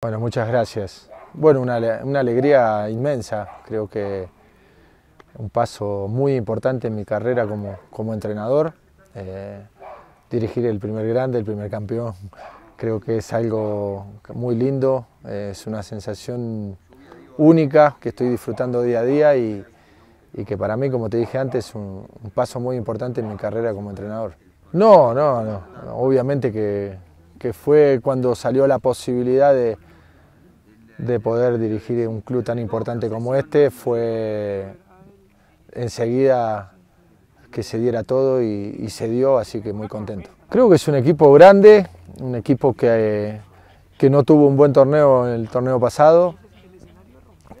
Bueno, muchas gracias. Bueno, una, alegría inmensa. Creo que un paso muy importante en mi carrera como, como entrenador. Eh, dirigir el primer grande, el primer campeón, creo que es algo muy lindo. es una sensación única que estoy disfrutando día a día y, que para mí, como te dije antes, es un, paso muy importante en mi carrera como entrenador. No, no, no. Obviamente que, que fue cuando salió la posibilidad de de poder dirigir un club tan importante como este fue enseguida que se diera todo y, se dio, así que muy contento. Creo que es un equipo grande, un equipo que, que no tuvo un buen torneo en el torneo pasado,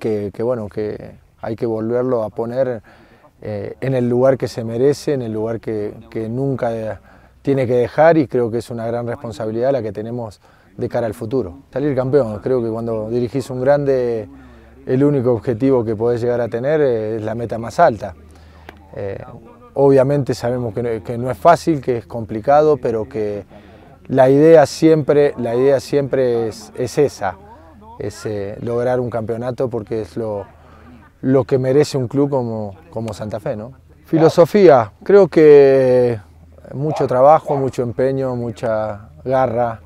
que, bueno, que hay que volverlo a poner eh, en el lugar que se merece, en el lugar que, que nunca tiene que dejar y creo que es una gran responsabilidad la que tenemos de cara al futuro. Salir campeón, creo que cuando dirigís un grande, el único objetivo que podés llegar a tener eh, es la meta más alta. Eh, obviamente sabemos que no, es fácil, que es complicado, pero que la idea siempre, la idea siempre es, esa, es eh, lograr un campeonato porque es lo, que merece un club como, como Santa Fe. ¿no? Filosofía, creo que mucho trabajo, mucho empeño, mucha garra.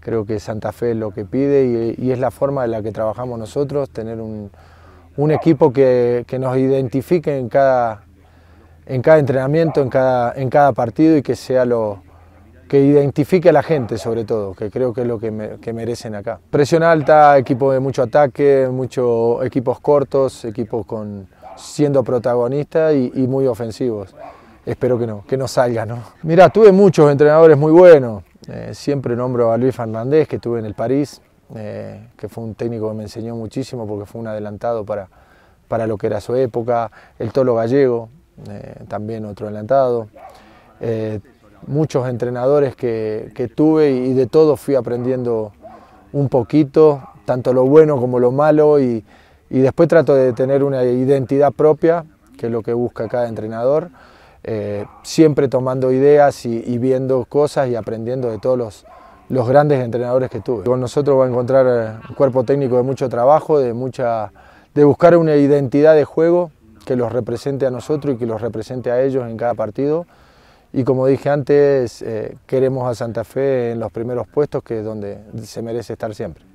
Creo que Santa Fe es lo que pide y, es la forma en la que trabajamos nosotros, tener un, equipo que, nos identifique en cada, en cada entrenamiento, en cada, en cada partido y que sea lo, que identifique a la gente sobre todo, que creo que es lo que, merecen acá. Presión alta, equipo de mucho ataque, muchos equipos cortos, equipos con siendo protagonistas y muy ofensivos espero que no, que no salga, ¿no? Mira, tuve muchos entrenadores muy buenos. Eh, siempre nombro a Luis Fernández, que tuve en el París, eh, que fue un técnico que me enseñó muchísimo porque fue un adelantado para, para lo que era su época. El Tolo Gallego, eh, también otro adelantado. muchos entrenadores que, que tuve y, de todo fui aprendiendo un poquito, tanto lo bueno como lo malo, y, y después trato de tener una identidad propia, que es lo que busca cada entrenador. Eh, siempre tomando ideas y, viendo cosas y aprendiendo de todos los, los, grandes entrenadores que tuve. Con nosotros va a encontrar eh, un cuerpo técnico de mucho trabajo, de, mucha, de buscar una identidad de juego que los represente a nosotros y que los represente a ellos en cada partido. Y como dije antes, eh, queremos a Santa Fe en los primeros puestos, que es donde se merece estar siempre.